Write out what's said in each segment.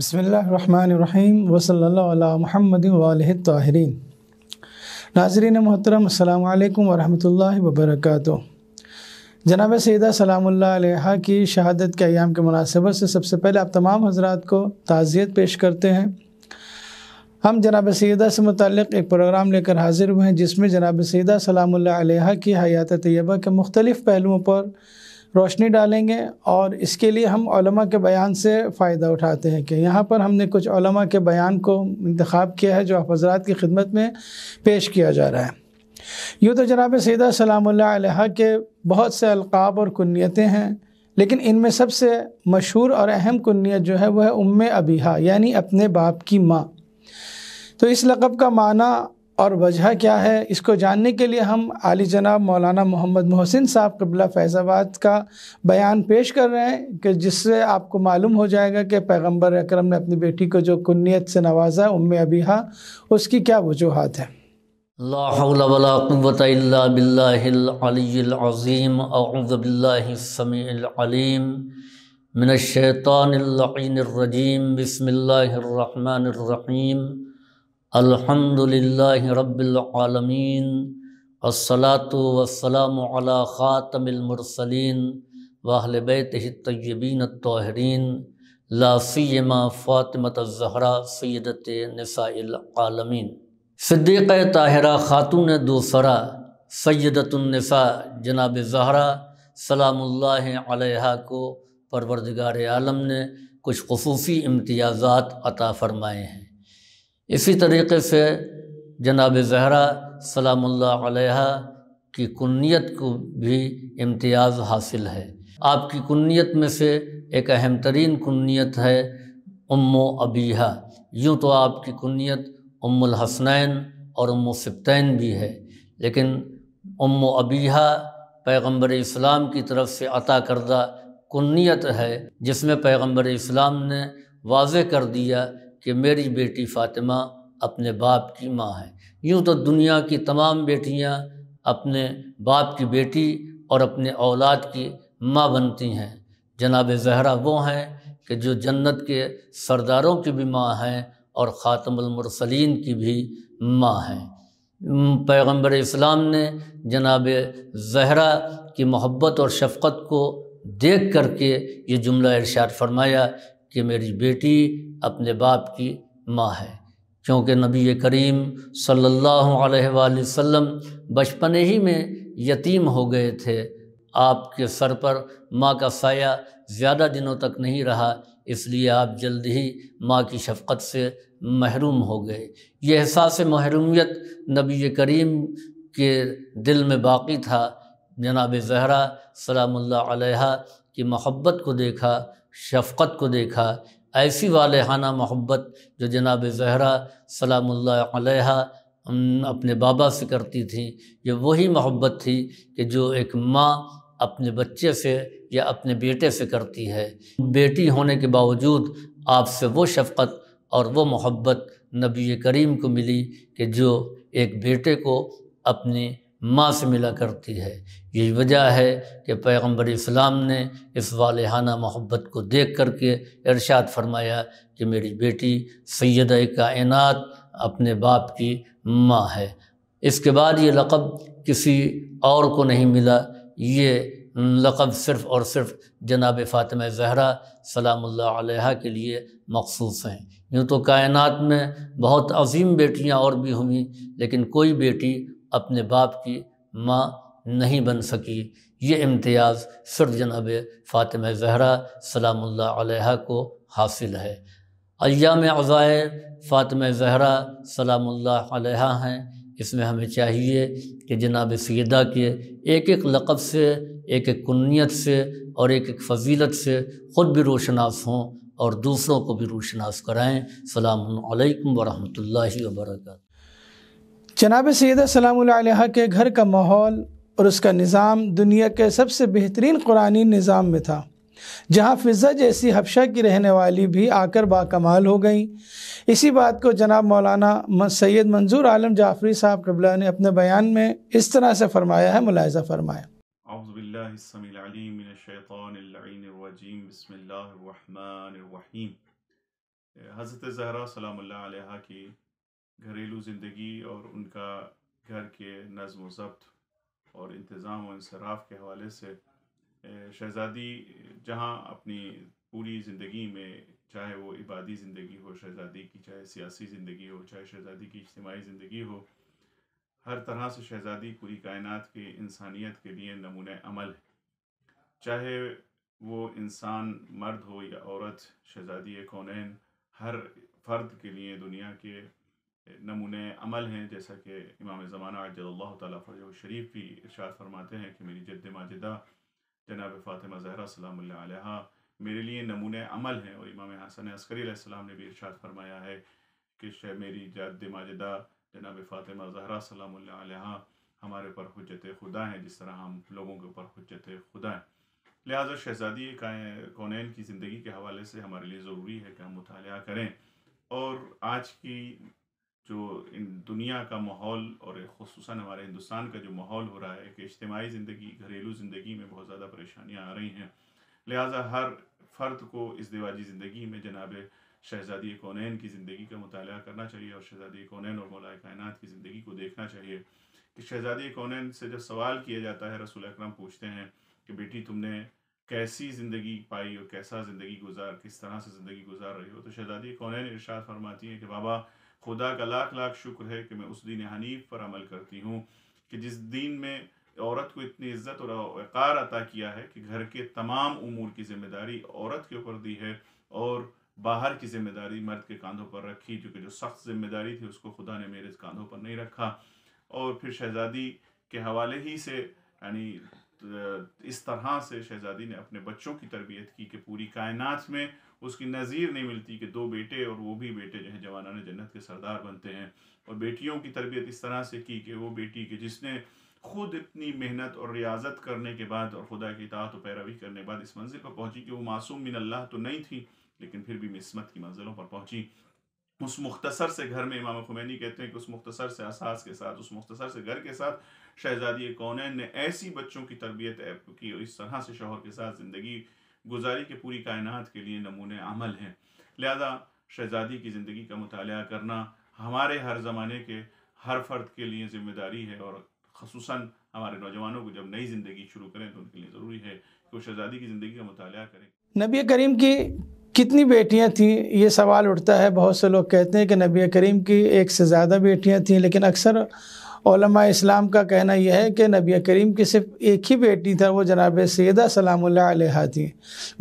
बसमीम वसल्ला महमद वालताहरीन नाजरीन मोहतरम अल्लाम वरहमल वबरक जनाब सैदा सलाम्ला की शहादत के अयाम के मुनासिबत से सबसे पहले आप तमाम हजरात को ताज़ियत पेश करते हैं हम जनाब सैदा से मुतक़ एक प्रोग्राम लेकर हाजिर हुए हैं जिसमें जनाब सैदा सलाम्ला की हयात तैयबा के मुख्तलिफ़ पहलुओं पर रोशनी डालेंगे और इसके लिए हम हमा के बयान से फ़ायदा उठाते हैं कि यहाँ पर हमने कुछ कुछमा के बयान को इंतखब किया है जो आप हजरात की खिदमत में पेश किया जा रहा है यूँ तो जनाब सैदा सलाम के बहुत से अलकाब और कुनीतें हैं लेकिन इनमें सबसे मशहूर और अहम कुनीत जो है वह है उम अबीहा यानी अपने बाप की माँ तो इस लक़ब का माना और वजह क्या है इसको जानने के लिए हम आली जनाब मौलाना मोहम्मद मोहसिन साहब कबला फैज़ाबाद का बयान पेश कर रहे हैं कि जिससे आपको मालूम हो जाएगा कि पैगंबर अकरम ने अपनी बेटी को जो कुन्नीत से नवाजा उम अबीहा उसकी क्या वजूहत है लाज़ीम बसमीम अल्हम्दुलिल्लाह रब्बिलआलमीन अस्सलातु वस्सलाम अला ख़ातमिल मुरसलीन वहल बैत तय्यबीन तोहरीन लासीमा फ़ातिमत ज़हरा सैदत नसाआलमीन सिद्दीक़ ताहिरा ख़ातून दूसरा सैदतुलनसा जनाब ज़हरा सलाम्ला को परवरदगार आलम ने कुछ खसूसी इम्तियाज़ात अता फ़रमाए हैं इसी तरीके से जनाब जहरा सलामुल्ला की कुन्नीत को भी इम्तियाज़ हासिल है आपकी कुन्नीत में से एक अहम तरीन कुन्नीत है उम्म अबीहा यूँ तो आपकी कुन्नीत उम्मुल हसनैन और उम्म सिप्तैन भी है लेकिन उम्म अबीहा पैगंबर इस्लाम की तरफ से अता करदा कुन्नीत है जिसमें पैगंबर इस्लाम ने वाज कर दिया कि मेरी बेटी फ़ातिमा अपने बाप की माँ है यूँ तो दुनिया की तमाम बेटियाँ अपने बाप की बेटी और अपने औलाद की माँ बनती हैं जनाब जहरा वो हैं कि जो जन्नत के सरदारों की भी माँ हैं और ख़ातमसलिन की भी माँ हैं पैगंबर इस्लाम ने जनाब जहरा की मोहब्बत और शफ़क़त को देख करके ये जुमला इरशाद फरमाया कि मेरी बेटी अपने बाप की माँ है क्योंकि नबी करीम सल्लल्लाहु अलैहि वसल्लम बचपन ही में यतीम हो गए थे आपके सर पर माँ का साया ज़्यादा दिनों तक नहीं रहा इसलिए आप जल्द ही माँ की शफ़त से महरूम हो गए ये एहसास महरूमियत नबी करीम के दिल में बाकी था जनाब जहरा सलाम की मोहब्बत को देखा शफ़क़त को देखा ऐसी वालहाना मोहब्बत जो जनाब जहरा सलाम अपने बाबा से करती थी ये वही मोहब्बत थी कि जो एक माँ अपने बच्चे से या अपने बेटे से करती है बेटी होने के बावजूद आपसे वो शफ़क़त और वो मोहब्बत नबी करीम को मिली कि जो एक बेटे को अपनी माँ से मिला करती है यही वजह है कि पैगम्बर इस्लाम ने इस वालहाना मोहब्बत को देख कर के इरशाद फरमाया कि मेरी बेटी सैद कायनत अपने बाप की माँ है इसके बाद ये लक़ब किसी और को नहीं मिला ये लक़ब सिर्फ़ और सिर्फ जनाब फ़ातिमा जहरा सलाम्ला के लिए मखसूस हैं यूँ तो कायनात में बहुत अजीम बेटियाँ और भी हुई लेकिन कोई बेटी अपने बाप की माँ नहीं बन सकी ये इम्तियाज़ सर जनाब फ़ातिम जहरा सलाम्ला को हासिल है अयाम अज़ायर फ़ातिम जहरा सलाम्ला हैं इसमें हमें चाहिए कि जनाब सदा के एक एक लक़ब से एक एक कुन्नीत से और एक एक फजीलत से ख़ुद भी रोशनास हों और दूसरों को भी रोशनास कराएँ सलामकम वरहमल वर्का जनाब सैद सलाम के घर का माहौल और उसका निज़ाम दुनिया के सबसे बेहतरीन कुरानी निज़ाम में था जहाँ फ़िज़ा जैसी हफशा की रहने वाली भी आकर बाकमाल हो गई इसी बात को जनाब मौलाना सैयद मंजूर आलम जाफरी साहब कबला ने अपने बयान में इस तरह से फरमाया है मुलायजा फरमाया हज़रत जहरा सलाम की घरेलू ज़िंदगी और उनका घर के नज़म व ज़ब्त और इंतज़ाम व इंसराफ के हवाले से शहज़ादी जहाँ अपनी पूरी ज़िंदगी में चाहे वो इबादी ज़िंदगी हो शहज़ादी की चाहे सियासी ज़िंदगी हो चाहे शहज़ादी की इज्तमाही ज़िंदगी हो हर तरह से शहज़ादी पूरी कायनात के इंसानियत के लिए नमूने अमल है चाहे वो इंसान मर्द हो या औरत शहज़ादी कौन हर फ़र्द के लिए दुनिया के नमूने अमल हैं जैसा कि इमाम ज़माना अजल्ला शरीफ भी इर्शाद फरमाते हैं कि मेरी जद माजिदा जनाब फ़ातिमा जहरा सलाम मेरे लिए नमूने अमल हैं और इमाम हसन अस्करी सलाम ने भी इर्शाद फरमाया है कि मेरी जद माजिदा जनाब फ़ातिमा जहरा सलाम हमारे ऊपर हजत खुदा हैं जिस तरह हम लोगों के ऊपर हजत खुदा हैं लिहाजा शहजादी कौनैन की ज़िंदगी के हवाले से हमारे लिए ज़रूरी है कि हम मुताल करें और आज की जो इन दुनिया का माहौल और खसूस हमारे हिंदुस्तान का जो माहौल हो रहा है कि इज्तमाही ज़िंदगी घरेलू ज़िंदगी में बहुत ज़्यादा परेशानियाँ आ रही हैं लिहाजा हर फ़र्द को इस दिवाजी ज़िंदगी में जनाब शहज़ादी कौनैन की ज़िंदगी का मुताल करना चाहिए और शहज़ादी कौनैन और मौलाए कायनत की ज़िंदगी को देखना चाहिए कि शहज़ादी कौनैन से जब सवाल किया जाता है रसूल अक्रम पूछते हैं कि बेटी तुमने कैसी ज़िंदगी पाई और कैसा ज़िंदगी गुजार किस तरह से ज़िंदगी गुजार रही हो तो शहज़ादी कौनैन इर्शाद फरमाती हैं कि बाबा खुदा का लाख लाख शुक्र है कि मैं उस दिन हनीफ पर अमल करती हूँ कि जिस दिन में औरत को इतनी इज्जत और वक़ार अता किया है कि घर के तमाम उमूर की जिम्मेदारी औरत के ऊपर दी है और बाहर की जिम्मेदारी मर्द के कंधों पर रखी क्योंकि जो सख्त जिम्मेदारी थी उसको खुदा ने मेरे कंधों पर नहीं रखा और फिर शहज़ादी के हवाले ही से यानी इस तरह से शहज़ादी ने अपने बच्चों की तरबियत की कि पूरी कायनात में उसकी नज़ीर नहीं मिलती कि दो बेटे और वो भी बेटे जो है जवाना जन्नत के सरदार बनते हैं और बेटियों की तरबियत इस तरह से की कि वो बेटी के जिसने खुद इतनी मेहनत और रियाजत करने के बाद और खुदा की तात और पैरवी करने के बाद इस मंजिल पर पहुंची कि वो मासूम मिन अल्लाह तो नहीं थी लेकिन फिर भी मिसमत की मंजिलों पर पहुंची उस मुख्तसर से घर में इमाम खुमैनी कहते हैं कि उस मुख्तसर से असास के साथ उस मुख्तसर से घर के साथ शहजादी कौन ने ऐसी बच्चों की तरबियत की और इस तरह से शोहर के साथ ज़िंदगी गुजारी के पूरी कायनात के लिए नमूने अमल हैं लिहाजा शहजादी की ज़िंदगी का मताल करना हमारे हर ज़माने के हर फर्द के लिए ज़िम्मेदारी है और खसूस हमारे नौजवानों को जब नई ज़िंदगी शुरू करें तो उनके लिए ज़रूरी है कि वो शहजादी की ज़िंदगी का मुताल करें नबी करीम की कितनी बेटियां थीं ये सवाल उठता है बहुत से लोग कहते हैं कि नबी करीम की एक से ज़्यादा बेटियां थीं लेकिन अक्सर ओलमा इस्लाम का कहना यह है कि नबी करीम की सिर्फ एक ही बेटी था वो जनाब सैदा सलाम थी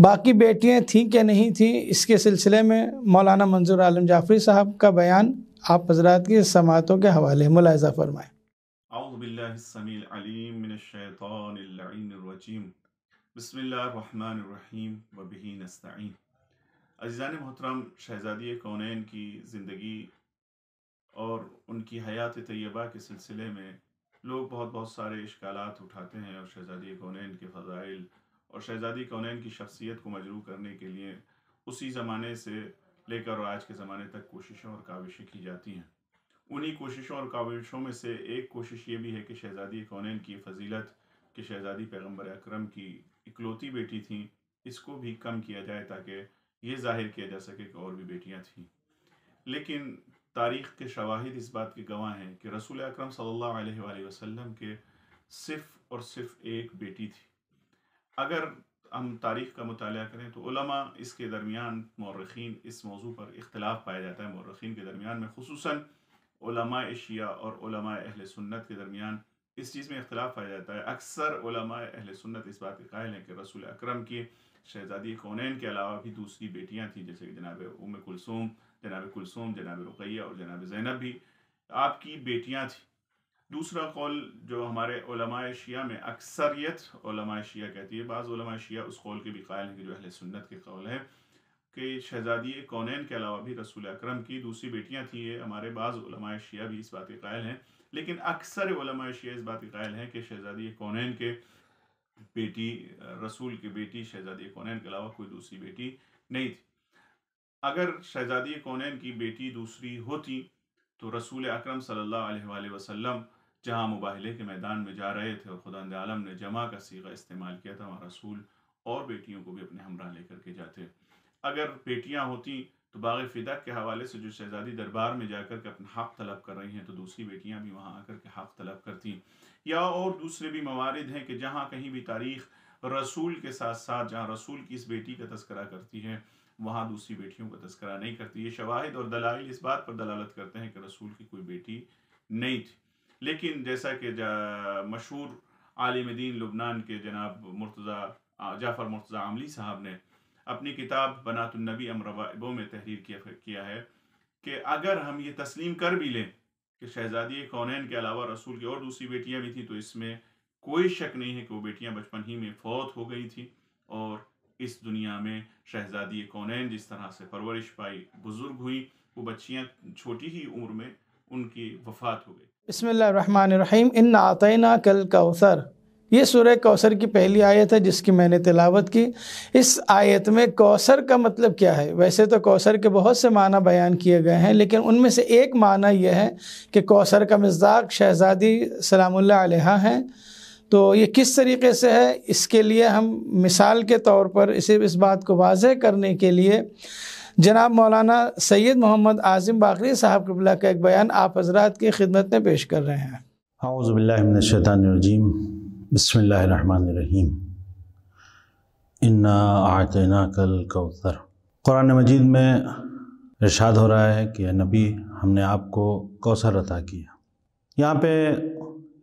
बाकी बेटियाँ थीं कि नहीं थीं इसके सिलसिले में मौलाना मंजूर आलम जाफरी साहब का बयान आप हजरात की समातों के हवाले मुलायजा फरमाएँ बसमीम वबी नस्तीन अजीज़ान मोहतरम शहज़ादी कौन की ज़िंदगी और उनकी हयात तयबा के सिलसिले में लोग बहुत बहुत सारे इश्काल उठाते हैं और शहज़ादी कौनैन के फ़ाइल और शहज़ादी कौनैन की शख्सियत को मजरू करने के लिए उसी ज़माने से लेकर और आज के ज़माने तक कोशिशों और काविशें की जाती हैं उन्हीं कोशिशों और काविशों में से एक कोशिश ये भी है कि शहज़ादी कौनैन की फजीलत कि शहज़ादी पैगम्बर अक्रम की इकलौती बेटी थी इसको भी कम किया जाए ताकि ये जाहिर किया जा सके कि और भी बेटियाँ थीं लेकिन तारीख़ के शवाहिद इस बात की गवाह हैं कि रसूल अक्रम सल्लल्लाहु वसल्लम के सिर्फ और सिर्फ एक बेटी थी अगर हम तारीख़ का मताल करें तो इसके दरमियान मौरखीन इस मौजू पर इख्तलाफ पाया जाता है मौरखीन के दरमियान में खसूस एशिया और अहल सुन्नत के दरमियान इस चीज़ में इख्तलाफ पाया जाता है अक्सर अहल सुन्नत इस बात के कायल हैं कि रसूल अक्रम की शहजादी कौनैन के अलावा भी दूसरी बेटियाँ थीं जैसे कि जनाब उम कुलसूम जनाब कुलसूम जनाब रुकैया और जनाब ज़ैनब भी आपकी बेटियाँ थी दूसरा कौल जो हमारे शिया में अक्सरियत शिया कहती है बाज़ शिया उस कौल के भी कायल हैं कि जो अहल सुन्नत के कौल हैं कि शहजादी कौनैन के अलावा भी रसूल अकरम की दूसरी बेटियाँ थी ये हमारे बाज़ शिया भी इस बात के कायल हैं लेकिन अक्सर शिया इस बात के कायल हैं कि शहजादी कौनैन के बेटी रसूल की बेटी शहजादी कौनैन के अलावा कोई दूसरी बेटी नहीं थी अगर शहजादी कौनैन की बेटी दूसरी होती तो रसूल अक्रम सल्लल्लाहु अलैहि जहाँ मुबाहले के मैदान में जा रहे थे और खुदा आलम ने जमा का सीगा इस्तेमाल किया था वहाँ रसूल और बेटियों को भी अपने हमरा लेकर के जाते अगर बेटियाँ होती तो बाग फिदा के हवाले से जो शहजादी दरबार में जाकर के अपना हक तलब कर रही हैं तो दूसरी बेटियाँ भी वहाँ आकर के हक तलब करती या और दूसरे भी मवारद हैं कि जहाँ कहीं भी तारीख रसूल के साथ साथ जहाँ रसूल की इस बेटी का तस्करा करती है वहाँ दूसरी बेटियों का तस्करा नहीं करती ये शवाहिद और दलाइल इस बात पर दलालत करते हैं कि रसूल की कोई बेटी नहीं थी लेकिन जैसा कि मशहूर आलिम दीन लुबनान के जनाब मुर्तज़ा जाफ़र मुर्तज़ा आमली साहब ने अपनी किताब बनातुलनबी अमरवाइबों में तहरीर किया है कि अगर हम ये तस्लीम कर भी लें कि शहजादी कौनैन के अलावा रसूल की और दूसरी बेटियां भी थीं तो इसमें कोई शक नहीं है कि वो बेटियां बचपन ही में फौत हो गई थी और इस दुनिया में शहजादी कौनैन जिस तरह से परवरिश पाई बुज़ुर्ग हुई वो बच्चियाँ छोटी ही उम्र में उनकी वफात हो गई बसमीम इन आतना कल कौसर ये सूर्य कौसर की पहली आयत है जिसकी मैंने तिलावत की इस आयत में कौसर का मतलब क्या है वैसे तो कौसर के बहुत से माना बयान किए गए हैं लेकिन उनमें से एक माना यह है कि कौसर का मजाक शहजादी सलामुल्ला हैं तो ये किस तरीके से है इसके लिए हम मिसाल के तौर पर इसे इस बात को वाजह करने के लिए जनाब मौलाना सैयद मोहम्मद आज़िम बाकरी साहब कबला का एक बयान आप हजरात की खिदमत में पेश कर रहे हैं हाउज़बिल्लिनशैतानरजीम बसमीम इन्ना आतना कल कौतर क़ुरान मजीद में इरशाद हो रहा है कि नबी हमने आपको कौसर अता किया यहाँ पे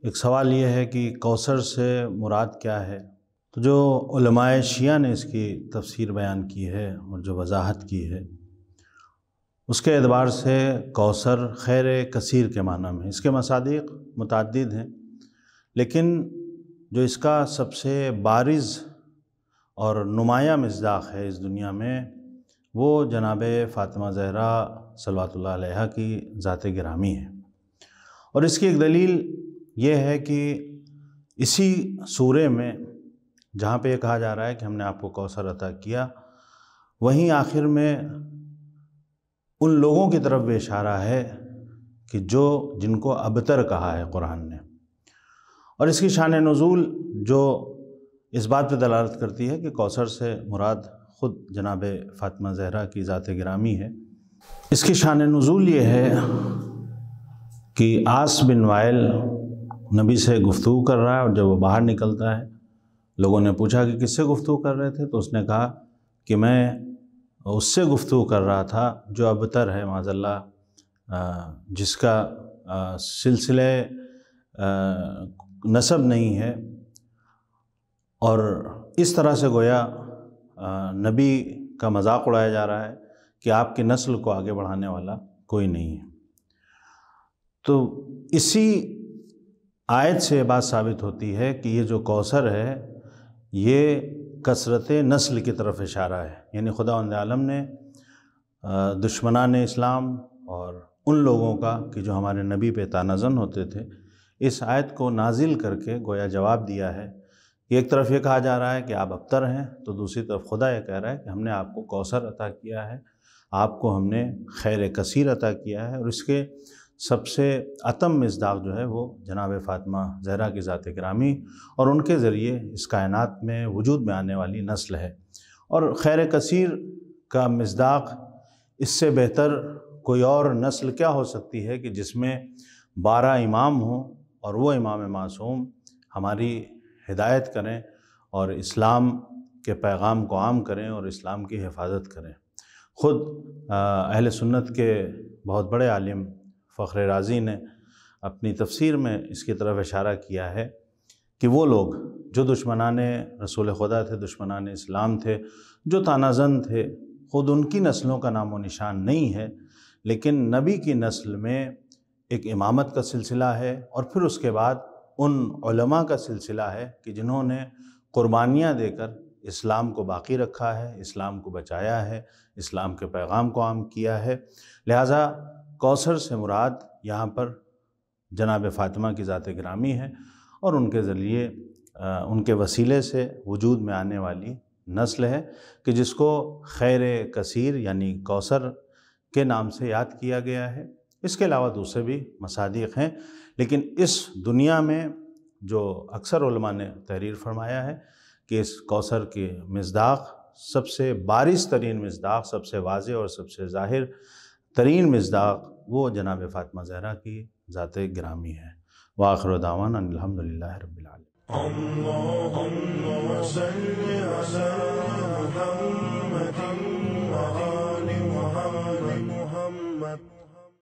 एक सवाल ये है कि कौसर से मुराद क्या है तो जो उलमाए शिया ने इसकी तफसीर बयान की है और जो वजाहत की है उसके एतबार से कौसर खैर कसीर के माना में इसके मसादिक मतद हैं लेकिन जो इसका सबसे बारिज और नुमाया मजदाक है इस दुनिया में वो जनाब फ़ातिमा ज़हरा सलात की ज़ात गिरामी है और इसकी एक दलील ये है कि इसी सूर्य में जहाँ पे ये कहा जा रहा है कि हमने आपको कौसर अता किया वहीं आखिर में उन लोगों की तरफ भी इशारा है कि जो जिनको अबतर कहा है कुरान ने और इसकी शान नज़ुल जो इस बात पे दलालत करती है कि कौसर से मुराद ख़ुद जनाब फ़ातिमा जहरा की ज़ात ग्रामी है इसकी शान नज़ुल ये है कि आस बिन वायल नबी से गुफ्तु कर रहा है और जब वो बाहर निकलता है लोगों ने पूछा कि किससे गुफ्तु कर रहे थे तो उसने कहा कि मैं उससे गुफ्तु कर रहा था जो अबतर है माजल्ला जिसका सिलसिले नसब नहीं है और इस तरह से गोया नबी का मजाक उड़ाया जा रहा है कि आपकी नस्ल को आगे बढ़ाने वाला कोई नहीं है तो इसी आयत से ये बात साबित होती है कि ये जो कौसर है ये कसरत नस्ल की तरफ इशारा है यानी खुदा आलम ने दुश्मनान इस्लाम और उन लोगों का कि जो हमारे नबी पे तानाजन होते थे इस आयत को नाजिल करके गोया जवाब दिया है कि एक तरफ ये कहा जा रहा है कि आप अबतर हैं तो दूसरी तरफ खुदा ये कह रहा है कि हमने आपको कौसर अता किया है आपको हमने खैर कसीर अता किया है और इसके सबसे अतम मजदाक जो है वो जनाब फ़ातमा जहरा की ज़ात ग्रामी और उनके ज़रिए इस कायनात में वजूद में आने वाली नस्ल है और खैर कसर का मजदाक इससे बेहतर कोई और नस्ल क्या हो सकती है कि जिसमें बारह इमाम हों और वो इमाम मासूम हमारी हिदायत करें और इस्लाम के पैगाम को आम करें और इस्लाम की हिफाजत करें ख़ुद अहल सुन्नत के बहुत बड़े आलिम फ़ख्र राज़ी ने अपनी तफसीर में इसकी तरफ इशारा किया है कि वो लोग जो दुश्मनान रसूल खुदा थे दुश्मनान इस्लाम थे जो तानाजन थे ख़ुद उनकी नस्लों का नाम व निशान नहीं है लेकिन नबी की नस्ल में एक इमामत का सिलसिला है और फिर उसके बाद उन का सिलसिला है कि जिन्होंने कुर्बानियाँ देकर इस्लाम को बाकी रखा है इस्लाम को बचाया है इस्लाम के पैगाम को आम किया है लिहाजा कौसर से मुराद यहाँ पर जनाब फ़ातिमा की ज़ात ग्रामी है और उनके ज़रिए उनके वसीले से वजूद में आने वाली नस्ल है कि जिसको खैर कसीर यानी कौसर के नाम से याद किया गया है इसके अलावा दूसरे भी मसादिक हैं लेकिन इस दुनिया में जो अक्सर ने तहरीर फरमाया है कि इस कौसर के मजदाक सबसे बारिश तरीन मजदाक सबसे वाज और सबसे ज़ाहिर तरीन मजदाक वो जनाब फातमा जहरा की ज़ात ग्रामी है वाखर दावान अलहमदिल्ला रबाल اللهم صل على محمد